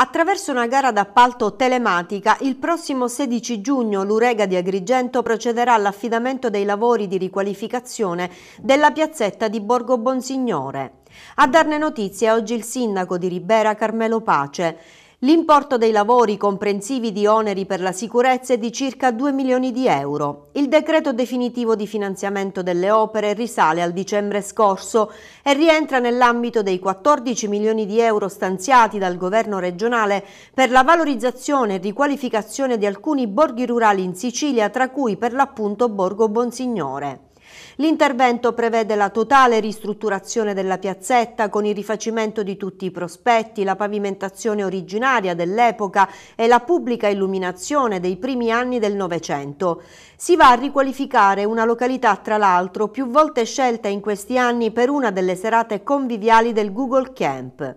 Attraverso una gara d'appalto telematica, il prossimo 16 giugno l'Urega di Agrigento procederà all'affidamento dei lavori di riqualificazione della piazzetta di Borgo Bonsignore. A darne notizie oggi il sindaco di Ribera Carmelo Pace. L'importo dei lavori comprensivi di oneri per la sicurezza è di circa 2 milioni di euro. Il decreto definitivo di finanziamento delle opere risale al dicembre scorso e rientra nell'ambito dei 14 milioni di euro stanziati dal governo regionale per la valorizzazione e riqualificazione di alcuni borghi rurali in Sicilia, tra cui per l'appunto Borgo Bonsignore. L'intervento prevede la totale ristrutturazione della piazzetta con il rifacimento di tutti i prospetti, la pavimentazione originaria dell'epoca e la pubblica illuminazione dei primi anni del Novecento. Si va a riqualificare una località tra l'altro più volte scelta in questi anni per una delle serate conviviali del Google Camp.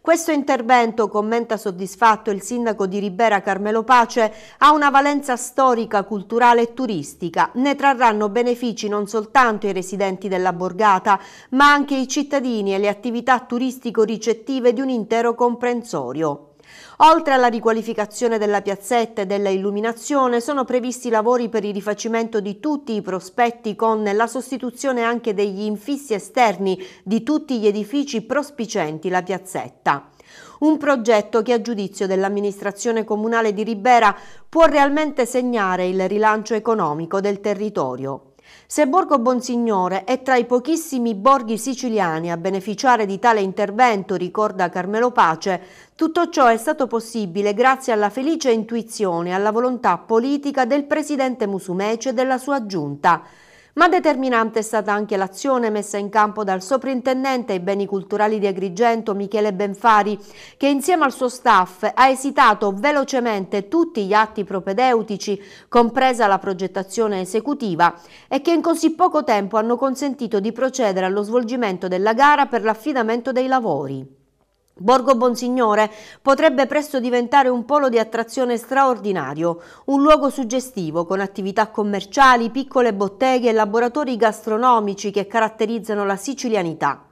Questo intervento, commenta soddisfatto il sindaco di Ribera Carmelo Pace, ha una valenza storica, culturale e turistica. Ne trarranno benefici non soltanto i residenti della borgata, ma anche i cittadini e le attività turistico-ricettive di un intero comprensorio. Oltre alla riqualificazione della piazzetta e della illuminazione, sono previsti lavori per il rifacimento di tutti i prospetti con la sostituzione anche degli infissi esterni di tutti gli edifici prospicenti la piazzetta. Un progetto che a giudizio dell'amministrazione comunale di Ribera può realmente segnare il rilancio economico del territorio. Se Borgo Bonsignore è tra i pochissimi borghi siciliani a beneficiare di tale intervento, ricorda Carmelo Pace, tutto ciò è stato possibile grazie alla felice intuizione e alla volontà politica del presidente Musumeci e della sua giunta. Ma determinante è stata anche l'azione messa in campo dal soprintendente ai beni culturali di Agrigento Michele Benfari, che insieme al suo staff ha esitato velocemente tutti gli atti propedeutici, compresa la progettazione esecutiva, e che in così poco tempo hanno consentito di procedere allo svolgimento della gara per l'affidamento dei lavori. Borgo Bonsignore potrebbe presto diventare un polo di attrazione straordinario, un luogo suggestivo con attività commerciali, piccole botteghe e laboratori gastronomici che caratterizzano la sicilianità.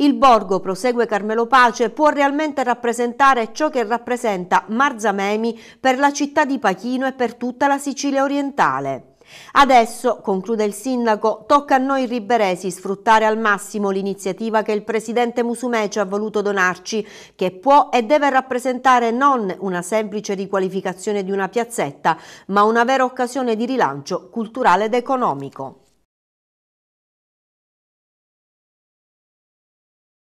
Il borgo, prosegue Carmelo Pace, può realmente rappresentare ciò che rappresenta Marzamemi per la città di Pachino e per tutta la Sicilia orientale. Adesso, conclude il sindaco, tocca a noi riberesi sfruttare al massimo l'iniziativa che il presidente Musumeci ha voluto donarci, che può e deve rappresentare non una semplice riqualificazione di una piazzetta, ma una vera occasione di rilancio culturale ed economico.